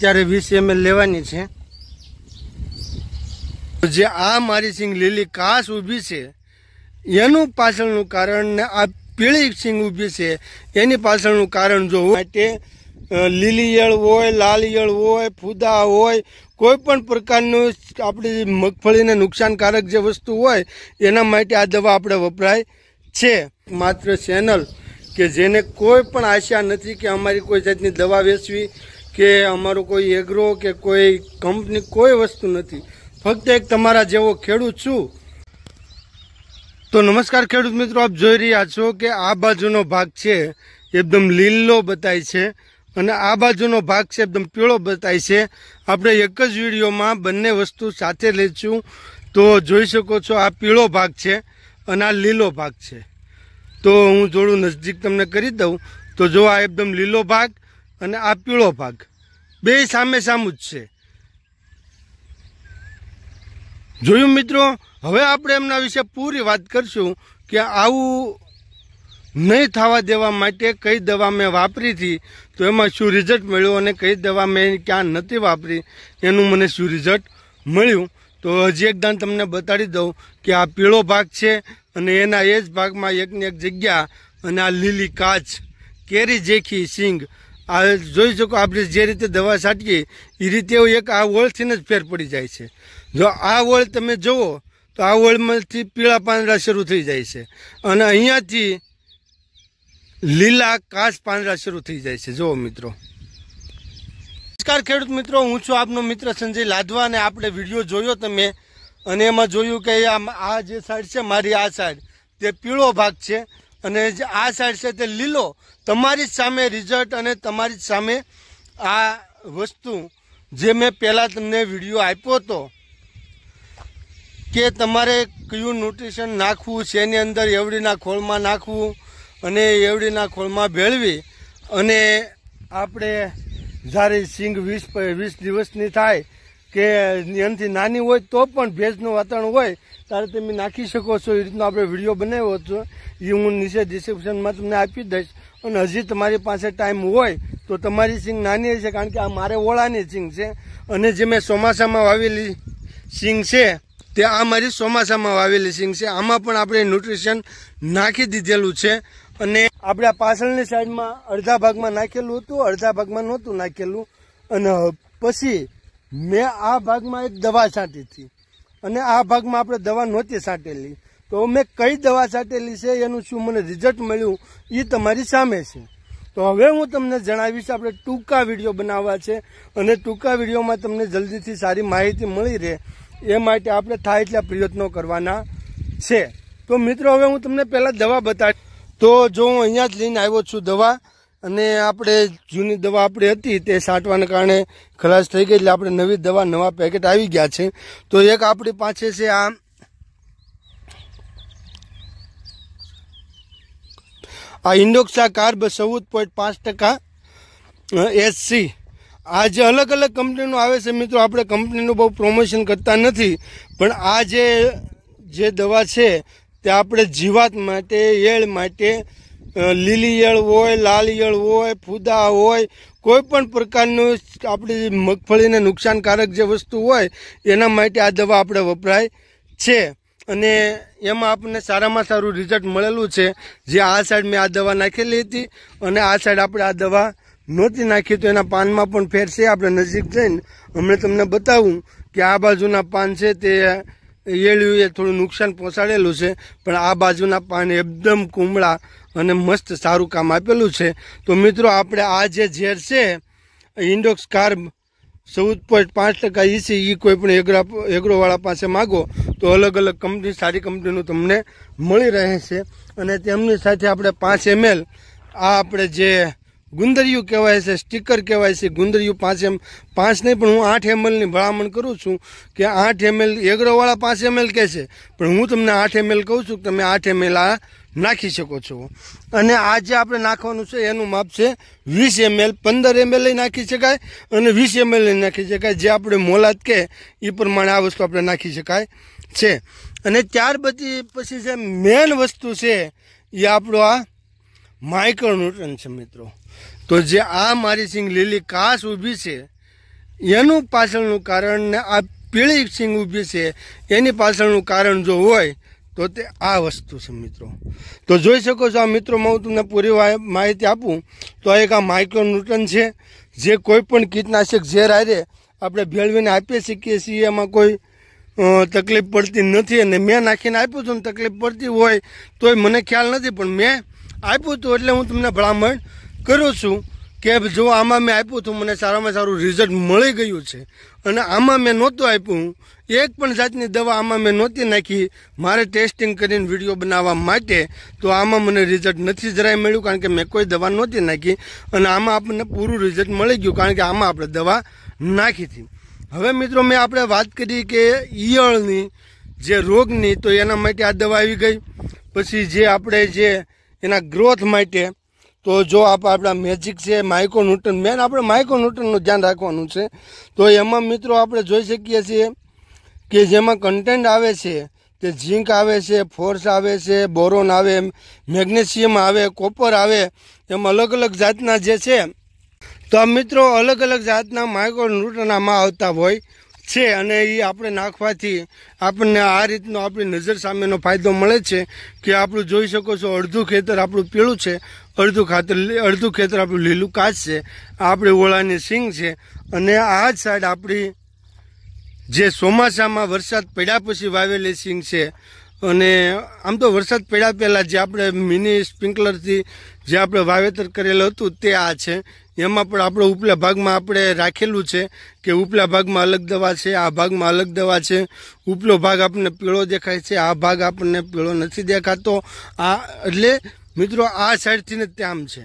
અત્યારે વીસ એમએલ લેવાની છે જે આ મારી સિંગ લીલી કાસ ઊભી છે એનું પાછળનું કારણ ને આ પીળી સિંગ ઊભી છે એની પાછળનું કારણ જોવું માટે લીલી યળ હોય લાલ યળ હોય ફૂદા હોય કોઈ પણ પ્રકારનું આપણી મગફળીને નુકસાનકારક જે વસ્તુ હોય એના માટે આ દવા આપણે વપરાય છે માત્ર ચેનલ કે જેને કોઈ પણ આશા નથી કે અમારી કોઈ જાતની દવા વેચવી કે અમારો કોઈ એગ્રો કે કોઈ કંપની કોઈ વસ્તુ નથી ફક્ત એક તમારા જેવો ખેડૂત છું તો નમસ્કાર ખેડૂત મિત્રો આપ જોઈ રહ્યા છો કે આ બાજુનો ભાગ છે એકદમ લીલો બતાય છે અને આ બાજુનો ભાગ છે એકદમ પીળો બતાય છે આપણે એક જ વિડીયોમાં બંને વસ્તુ સાથે લઈશું તો જોઈ શકો છો આ પીળો ભાગ છે અને આ લીલો ભાગ છે તો હું થોડું નજીક તમને કરી દઉં તો જો આ એકદમ લીલો ભાગ અને આ પીળો ભાગ બે સામે સામું જ છે જોયું મિત્રો હવે આપણે એમના વિશે પૂરી વાત કરશું કે આવું નહીં થવા દેવા માટે કઈ દવા મેં વાપરી હતી તો એમાં શું રિઝલ્ટ મળ્યું અને કઈ દવા મેં ક્યાં નથી વાપરી એનું મને શું રિઝલ્ટ મળ્યું તો હજી એક તમને બતાડી દઉં કે આ પીળો ભાગ છે અને એના એ જ ભાગમાં એકને એક જગ્યા અને આ લીલી કાચ કેરી જેખી સિંગ આ જોઈ શકો આપણે જે રીતે દવા છાંટીએ એ રીતે એક આ ઓળથીને જ ફેર પડી જાય છે જો આ ઓળ તમે જુઓ તો આ ઓળમાંથી પીળા પાંદડા શરૂ થઈ જાય છે અને અહીંયાથી લીલા કાચ પાંદડા શરૂ થઈ જાય છે જુઓ મિત્રો નમસ્કાર ખેડૂત મિત્રો હું છું આપનો મિત્ર સંજય લાધવા અને આપણે વિડીયો જોયો તમે અને એમાં જોયું કે આ જે સાઈડ છે મારી આ સાઈડ તે પીળો ભાગ છે અને આ સાઈડ છે તે લીલો તમારી જ સામે રિઝલ્ટ અને તમારી સામે આ વસ્તુ જે મેં પહેલાં તમને વિડીયો આપ્યો હતો કે તમારે કયું ન્યુટ્રિશન નાખવું શેની અંદર એવડીના ખોળમાં નાખવું અને એવડીના ખોળમાં ભેળવી અને આપણે જ્યારે સિંગ વીસ વીસ દિવસની થાય કે એનાથી નાની હોય તો પણ ભેજનું વાતાવરણ હોય ત્યારે તમે નાખી શકો છો એ રીતનો આપણે વિડીયો બનાવ્યો હતો એ હું નીચે ડિસ્ક્રિપ્શનમાં તમને આપી દઈશ અને હજી તમારી પાસે ટાઈમ હોય તો તમારી સિંગ નાની છે કારણ કે આ મારે ઓળાની સિંગ છે અને જે મેં ચોમાસામાં વાવેલી સિંગ છે તે આ મારી ચોમાસામાં વાવેલી સિંગ છે આમાં પણ આપણે ન્યુટ્રિશન નાખી દીધેલું છે અને આપણે પાછળની સાઈડમાં અડધા ભાગમાં નાખેલું હતું અડધા ભાગમાં નહોતું નાખેલું અને પછી મેં આ ભાગમાં એક દવા છાંટી હતી અને આ ભાગમાં આપણે દવા નહોતી છાંટેલી તો મેં કઈ દવા છાંટેલી છે એનું શું મને રિઝલ્ટ મળ્યું એ તમારી સામે છે તો હવે હું તમને જણાવીશ આપણે ટૂંકા વિડીયો બનાવવા છે અને ટૂંકા વિડીયોમાં તમને જલ્દીથી સારી માહિતી મળી રહે એ માટે આપણે થાય એટલા પ્રયત્નો કરવાના છે તો મિત્રો હવે હું તમને પહેલાં દવા બતાવીશ તો જો હું અહીંયા જ લઈને આવ્યો છું દવા અને આપણે જૂની દવા આપણી હતી તે સાટવાને કારણે ખલાસ થઈ ગઈ એટલે આપણે નવી દવા નવા પેકેટ આવી ગયા છે તો એક આપણી પાસે છે આ આ ઇન્ડોક્સા કાર્બ ચૌદ પોઈન્ટ પાંચ ટકા એસસી આ જે અલગ અલગ કંપનીનું આવે છે મિત્રો આપણે કંપનીનું બહુ પ્રમોશન કરતા નથી પણ આ જે જે દવા છે તે આપણે જીવાત માટે એળ માટે લીલી યળ હોય લાલ યળ હોય ફૂદા હોય કોઈ પણ પ્રકારનું આપણી મગફળીને નુકસાનકારક જે વસ્તુ હોય એના માટે આ દવા આપણે વપરાય છે અને એમાં આપણને સારામાં સારું રિઝલ્ટ મળેલું છે જે આ સાઈડ મેં આ દવા નાખેલી હતી અને આ સાઈડ આપણે આ દવા નહોતી નાખી તો એના પાનમાં પણ ફેર છે આપણે નજીક જઈને હમણાં તમને બતાવું કે આ બાજુના પાન છે તે ઈયળ્યુએ થોડું નુકસાન પહોંચાડેલું છે પણ આ બાજુના પાન એકદમ કુમળા અને મસ્ત સારું કામ આપેલું છે તો મિત્રો આપણે આ જે ઝેર છે ઇન્ડોક્સ કાર્બ ચૌદ પોઈન્ટ પાંચ ટકા ઈ છે એ કોઈ પણ એગ્રા એગ્રોવાળા પાસે માગો તો અલગ અલગ કંપની સારી કંપનીનું તમને મળી રહે છે અને તેમની સાથે આપણે પાંચ એમએલ આ આપણે જે ગુંદરિયું કહેવાય છે સ્ટીકર કહેવાય છે ગુંદરિયું પાંચ એમ પાંચ નહીં પણ હું આઠ એમએલની ભલામણ કરું છું કે આઠ એમએલ એગ્રોવાળા પાંચ એમએલ કહે છે પણ હું તમને આઠ એમએલ કહું છું કે તમે આઠ એમએલ આ નાખી શકો છો અને આ જે આપણે નાખવાનું છે એનું માપ છે વીસ એમએલ પંદર એમએલ નાખી શકાય અને વીસ એમએલ નાખી શકાય જે આપણે મોલાદ કહે એ પ્રમાણે આ વસ્તુ આપણે નાખી શકાય છે અને ત્યાર પછી પછી જે મેન વસ્તુ છે એ આપણો આ માઇક્રો ન્યુટ્રન છે મિત્રો તો જે આ મારી સિંગ લીલી કાસ ઊભી છે એનું પાછળનું કારણ ને આ પીળી સિંગ ઊભી છે એની પાછળનું કારણ જો હોય તો તે આ વસ્તુ છે મિત્રો તો જોઈ શકો છો આ મિત્રોમાં હું તમને પૂરી માહિતી આપું તો એક આ માઇક્રો ન્યુટ્રન છે જે કોઈ પણ કીટનાશક ઝેર આરે આપણે ભેળવીને આપીએ શકીએ છીએ એમાં કોઈ તકલીફ પડતી નથી અને મેં નાખીને આપ્યું હતું તકલીફ પડતી હોય તોય મને ખ્યાલ નથી પણ મેં આપ્યું હતું એટલે હું તમને ભલામણ કરું છું કે જો આમાં મેં આપ્યું હતું મને સારામાં સારું રિઝલ્ટ મળી ગયું છે અને આમાં મેં નહોતું આપ્યું એક પણ જાતની દવા આમાં મેં નહોતી નાખી મારે ટેસ્ટિંગ કરીને વિડીયો બનાવવા માટે તો આમાં મને રિઝલ્ટ નથી જરાય મળ્યું કારણ કે મેં કોઈ દવા નહોતી નાખી અને આમાં આપણને પૂરું રિઝલ્ટ મળી ગયું કારણ કે આમાં આપણે દવા નાખી હતી હવે મિત્રો મેં આપણે વાત કરી કે ઈયળની જે રોગની તો એના માટે આ દવા આવી ગઈ પછી જે આપણે જે એના ગ્રોથ માટે તો જો આપ આપણા મેજિક છે માઇકો ન્યૂટન મેન આપણે માઇકો ન્યૂટનનું ધ્યાન રાખવાનું છે તો એમાં મિત્રો આપણે જોઈ શકીએ છીએ કે જેમાં કન્ટેન્ટ આવે છે તે ઝીંક આવે છે ફોર્સ આવે છે બોરોન આવે મેગ્નેશિયમ આવે કોપર આવે એમ અલગ અલગ જાતના જે છે તો આ મિત્રો અલગ અલગ જાતના માઇક્રો આમાં આવતા હોય છે અને એ આપણે નાખવાથી આપણને આ રીતનો આપણી નજર સામેનો ફાયદો મળે છે કે આપણું જોઈ શકો છો અડધું ખેતર આપણું પીળું છે અડધું ખાતર અડધું ખેતર આપણું લીલું કાચ છે આ આપણી ઓળાની સિંગ છે અને આ જ સાઈડ આપણી જે ચોમાસામાં વરસાદ પડ્યા પછી વાવેલી સિંગ છે અને આમ તો વરસાદ પડ્યા પહેલાં જે આપણે મિની સ્પ્રિંકલરથી જે આપણે વાવેતર કરેલું હતું તે આ છે એમાં પણ આપણો ઉપલા ભાગમાં આપણે રાખેલું છે કે ઉપલા ભાગમાં અલગ દવા છે આ ભાગમાં અલગ દવા છે ઉપલો ભાગ આપણને પીળો દેખાય છે આ ભાગ આપણને પીળો નથી દેખાતો આ એટલે મિત્રો આ સાઈડથી ને ત્યાં છે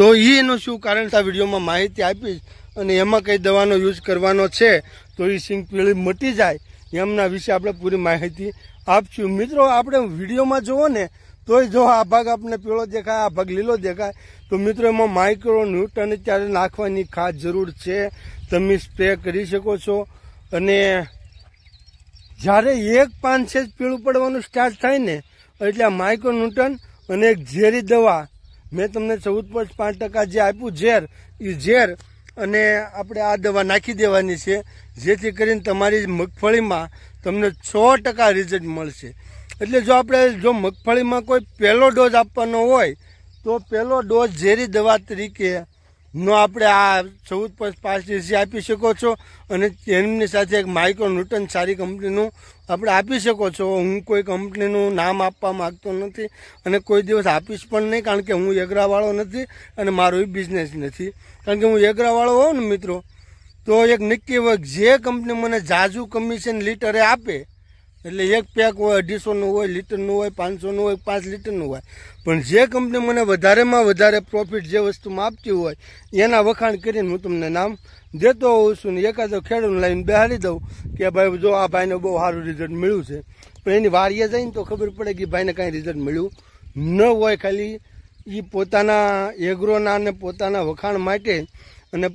તો એનું શું કારણ આ વિડીયોમાં માહિતી આપીશ અને એમાં કઈ દવાનો યુઝ કરવાનો છે તો એ સિંગ પીળી મટી જાય એમના વિશે આપણે પૂરી માહિતી આપશું મિત્રો આપણે વિડીયોમાં જુઓ ને તોય જો આ ભાગ આપણને પીળો દેખાય આ ભાગ લીલો દેખાય તો મિત્રો એમાં માઇક્રો ન્યૂટન અત્યારે નાખવાની ખાસ જરૂર છે તમે સ્પ્રે કરી શકો છો અને જ્યારે એક પાન છે પીળું પડવાનું સ્ટાર્ટ થાય ને એટલે આ માઇક્રો ન્યૂટન અને એક ઝેરી દવા મેં તમને ચૌદ પોઈન્ટ પાંચ ટકા જે આપ્યું ઝેર એ ઝેર અને આપણે આ દવા નાખી દેવાની છે જેથી કરીને તમારી મગફળીમાં તમને છ ટકા રિઝલ્ટ મળશે એટલે જો આપણે જો મગફળીમાં કોઈ પહેલો ડોઝ આપવાનો હોય તો પહેલો ડોઝ ઝેરી દવા તરીકે નો આપણે આ ચૌદ પાંત્રીસી આપી શકો છો અને તેમની સાથે એક માઇક્રો ન્યૂટન સારી કંપનીનું આપણે આપી શકો છો હું કોઈ કંપનીનું નામ આપવા માગતો નથી અને કોઈ દિવસ આપીશ પણ નહીં કારણ કે હું એગરાવાળો નથી અને મારો એ બિઝનેસ નથી કારણ કે હું એગરાવાળો હોઉં ને મિત્રો તો એક નક્કી જે કંપની મને જાજુ કમિશન લીટરે આપે એટલે એક પેક હોય અઢીસોનું હોય લીટરનું હોય પાંચસોનું હોય પાંચ લીટરનું હોય પણ જે કંપની મને વધારેમાં વધારે પ્રોફિટ જે વસ્તુમાં આપતી હોય એના વખાણ કરીને હું તમને નામ દેતો હોઉં છું ને એકાદો ખેડૂત લાવીને બેહાડી દઉં કે ભાઈ જો આ ભાઈને બહુ સારું રિઝલ્ટ મળ્યું છે પણ એની વારીએ જઈને તો ખબર પડે કે ભાઈને કાંઈ રિઝલ્ટ મળ્યું ન હોય ખાલી એ પોતાના એગ્રોના અને પોતાના વખાણ માટે અને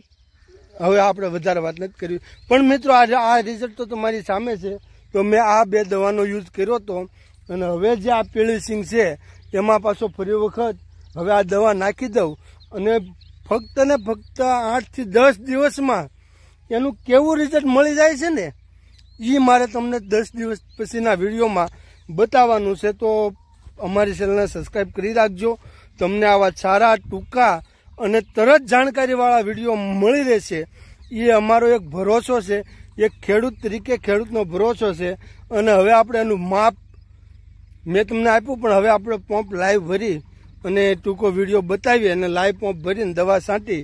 હવે આપણે વધારે વાત નથી કરવી પણ મિત્રો આજે આ રિઝલ્ટ તો મારી સામે છે તો મેં આ બે દવાનો યુઝ કર્યો હતો અને હવે જે આ પીળીસિંગ છે એમાં પાછો ફરી વખત હવે આ દવા નાખી દઉં અને ફક્ત ને ફક્ત આઠથી દસ દિવસમાં એનું કેવું રિઝલ્ટ મળી જાય છે ને એ મારે તમને દસ દિવસ પછીના વિડીયોમાં બતાવવાનું છે તો અમારી ચેનલને સબસ્ક્રાઈબ કરી રાખજો તમને આવા સારા ટૂંકા અને તરત જાણકારીવાળા વિડીયો મળી રહેશે એ અમારો એક ભરોસો છે એક ખેડૂત તરીકે ખેડૂતનો ભરોસો છે અને હવે આપણે એનું માપ મેં તમને આપ્યું પણ હવે આપણે પંપ લાઈવ ભરી અને ટૂંકો વિડીયો બતાવી અને લાઈવ પંપ ભરીને દવા છાંટી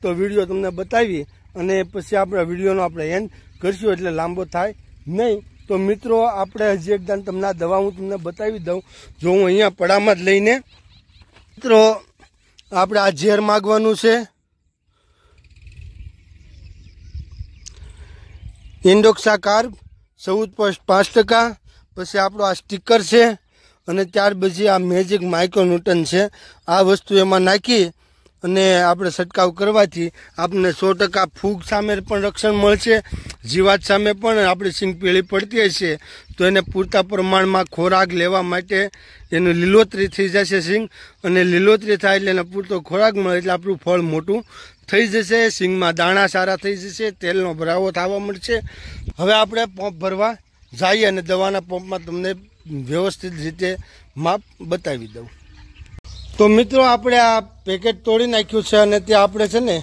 તો વિડીયો તમને બતાવી અને પછી આપણે વિડીયોનો આપણે એન્ડ કરશું એટલે લાંબો થાય નહીં તો મિત્રો આપણે હજી એકદમ તમને આ દવા હું તમને બતાવી દઉં જો હું અહીંયા પડામાં જ લઈને મિત્રો આપણે આ ઝેર માગવાનું છે ઇન્ડોક્સા કાર્બ ચૌદ પોઈન્ટ પાંચ ટકા પછી આપણો આ સ્ટીકર છે અને ત્યાર પછી આ મેજિક માઇક્રોન્યુટન છે આ વસ્તુ એમાં નાખી અને આપણે છંટકાવ કરવાથી આપણને સો ટકા ફૂગ સામે પણ રક્ષણ મળશે જીવાત સામે પણ આપણે પીળી પડતી હશે તો એને પૂરતા પ્રમાણમાં ખોરાક લેવા માટે એનું લીલોતરી થઈ જશે સિંગ અને લીલોતરી થાય એટલે એને પૂરતો ખોરાક મળે એટલે આપણું ફળ મોટું થઈ જશે સિંગમાં દાણા સારા થઈ જશે તેલનો ભરાવો થવા મળશે હવે આપણે પંપ ભરવા જઈએ અને દવાના પંપમાં તમને વ્યવસ્થિત રીતે માપ બતાવી દઉં તો મિત્રો આપણે આ પેકેટ તોડી નાખ્યું છે અને તે આપણે છે ને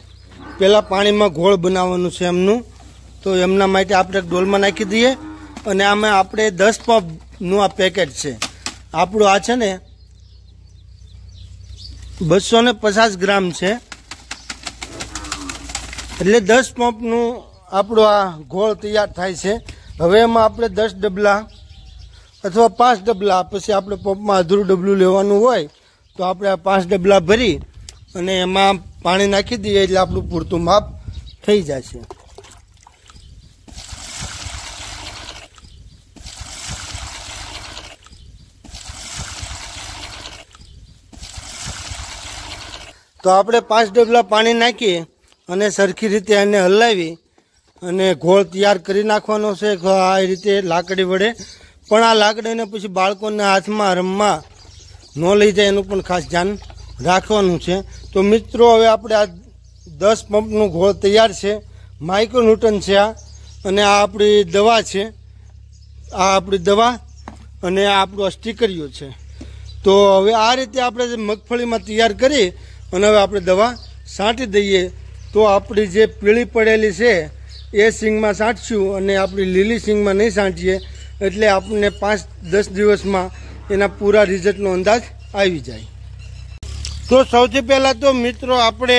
પહેલાં પાણીમાં ઘોળ બનાવવાનું છે એમનું તો એમના માટે આપણે ડોલમાં નાખી દઈએ અને આમાં આપણે દસ પંપનું આ પેકેટ છે આપણું આ છે ને બસો ને પચાસ ગ્રામ છે એટલે દસ પંપનું આપણું આ ઘોળ તૈયાર થાય છે હવે એમાં આપણે દસ ડબલા અથવા પાંચ ડબલા પછી આપણે પંપમાં અધૂરું ડબલું લેવાનું હોય તો આપણે આ પાંચ ડબલા ભરી અને એમાં પાણી નાખી દઈએ એટલે આપણું પૂરતું માપ થઈ જાય છે તો આપણે પાંચ ડબલા પાણી નાખીએ અને સરખી રીતે એને હલાવી અને ઘોળ તૈયાર કરી નાખવાનો છે આ રીતે લાકડી વડે પણ આ લાકડીને પછી બાળકોના હાથમાં રમવા ન લઈ જાય એનું પણ ખાસ ધ્યાન રાખવાનું છે તો મિત્રો હવે આપણે આ દસ પંપનું ઘોળ તૈયાર છે માઇક્રોન્યુટન છે આ અને આ આપણી દવા છે આ આપણી દવા અને આપણું સ્ટીકરીઓ છે તો હવે આ રીતે આપણે મગફળીમાં તૈયાર કરી અને હવે આપણે દવા છાંટી દઈએ તો આપણી જે પીળી પડેલી છે એ સિંગમાં સાંટશું અને આપણી લીલી સિંગમાં નહીં સાંટીએ એટલે આપણને પાંચ દસ દિવસમાં એના પૂરા રિઝલ્ટનો અંદાજ આવી જાય તો સૌથી પહેલાં તો મિત્રો આપણે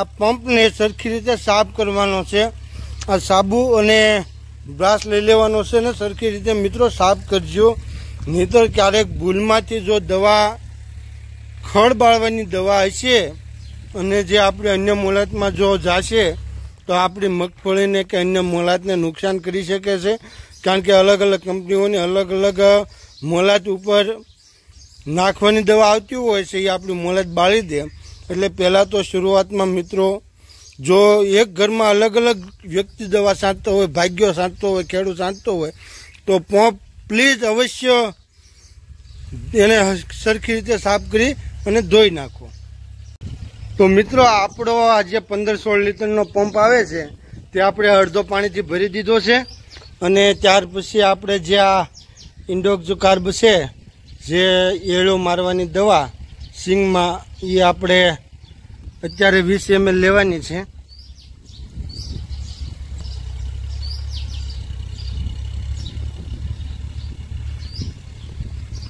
આ પંપને સરખી રીતે સાફ કરવાનો છે આ સાબુ અને બ્રાશ લઈ લેવાનો છે ને સરખી રીતે મિત્રો સાફ કરજો નહીતર ક્યારેક ભૂલમાંથી જો દવા ખડ બાળવાની દવા હશે અને જે આપણે અન્ય મોલાતમાં જો જાશે તો આપણી મગફળીને કે અન્ય મોલાતને નુકસાન કરી શકે છે કારણ કે અલગ અલગ કંપનીઓની અલગ અલગ મોલાત ઉપર નાખવાની દવા આવતી હોય છે એ આપણી મોલાત બાળી દે એટલે પહેલાં તો શરૂઆતમાં મિત્રો જો એક ઘરમાં અલગ અલગ વ્યક્તિ દવા સાંચતો હોય ભાગ્યો સાંચતો હોય ખેડૂત સાંચતો હોય તો પોપ પ્લીઝ અવશ્ય એને સરખી રીતે સાફ કરી અને ધોઈ નાખો તો મિત્રો આપણો આજે પંદર સોળ લીટરનો પંપ આવે છે તે આપણે અડધો પાણીથી ભરી દીધો છે અને ત્યાર પછી આપણે જે આ કાર્બ છે જે એળો મારવાની દવા સિંગમાં એ આપણે અત્યારે વીસ એમએલ લેવાની છે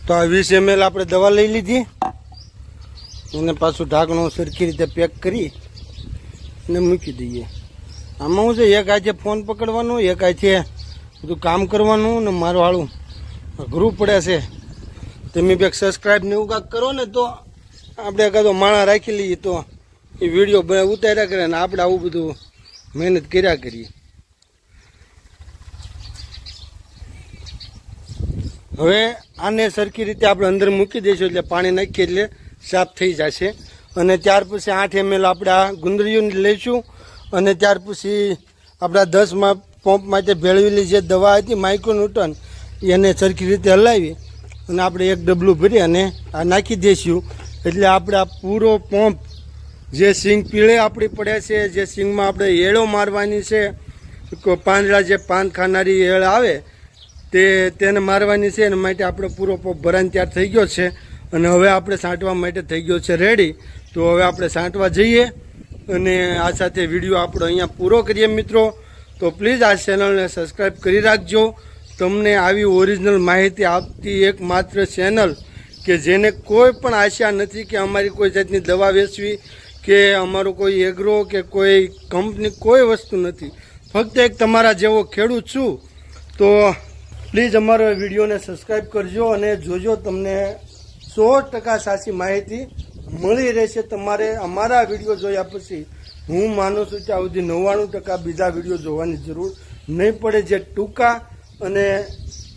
તો આ વીસ એમએલ આપણે દવા લઈ લીધી એને પાછું ઢાંકણું સરખી રીતે પેક કરી ને મૂકી દઈએ આમાં હું છે એક આજે ફોન પકડવાનું એક આજે બધું કામ કરવાનું ને મારું હાળું અઘરું પડે છે તમે બે સબસ્ક્રાઈબ ને એવું કાંક કરો ને તો આપણે કાં તો માણા રાખી લઈએ તો એ વિડીયો ઉતાર્યા કરે ને આપણે આવું બધું મહેનત કર્યા કરીએ હવે આને સરખી રીતે આપણે અંદર મૂકી દઈશું એટલે પાણી નાખીએ એટલે સાફ થઈ જશે અને ત્યાર પછી આઠ એમએલ આપણે આ ગુંદરીઓને લઈશું અને ત્યાર પછી આપણા દસમાં પંપ માટે ભેળવેલી જે દવા હતી માઇક્રોન્યુટન એને સરખી રીતે હલાવી અને આપણે એક ડબલું ભરી અને આ નાખી દઈશું એટલે આપણા પૂરો પંપ જે સિંગ પીળે આપણી પડે છે જે સિંગમાં આપણે એળો મારવાની છે પાંદડા જે પાન ખાનારી એળ આવે તે તેને મારવાની છે એના માટે આપણો પૂરો પંપ ભરાઈને તૈયાર થઈ ગયો છે અને હવે આપણે સાંટવા માટે થઈ ગયો છે રેડી તો હવે આપણે સાંટવા જઈએ અને આ સાથે વિડીયો આપણો અહીંયા પૂરો કરીએ મિત્રો તો પ્લીઝ આ ચેનલને સબસ્ક્રાઈબ કરી રાખજો તમને આવી ઓરિજિનલ માહિતી આપતી એકમાત્ર ચેનલ કે જેને કોઈ પણ આશા નથી કે અમારી કોઈ જાતની દવા વેચવી કે અમારો કોઈ એગ્રો કે કોઈ કંપની કોઈ વસ્તુ નથી ફક્ત એક તમારા જેવો ખેડૂત છું તો પ્લીઝ અમારો વિડીયોને સબસ્ક્રાઈબ કરજો અને જોજો તમને સો ટકા સાચી માહિતી મળી રહેશે તમારે અમારા વિડીયો જોયા પછી હું માનું છું ત્યાં સુધી નવ્વાણું ટકા બીજા વિડીયો જોવાની જરૂર નહીં પડે જે ટૂંકા અને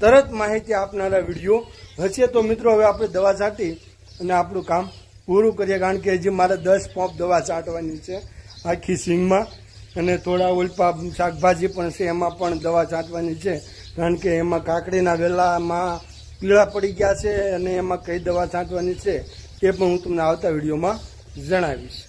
તરત માહિતી આપનારા વિડીયો હશે તો મિત્રો હવે આપણે દવા છાંટી અને આપણું કામ પૂરું કરીએ કારણ કે હજી મારે દસ પંપ દવા છાંટવાની છે આખી સિંગમાં અને થોડા ઓલપા શાકભાજી પણ છે એમાં પણ દવા છાંટવાની છે કારણ કે એમાં કાકડીના વેલામાં પીળા પડી ગયા છે અને એમાં કઈ દવા છાંટવાની છે એ પણ હું તમને આવતા વિડીયોમાં જણાવીશ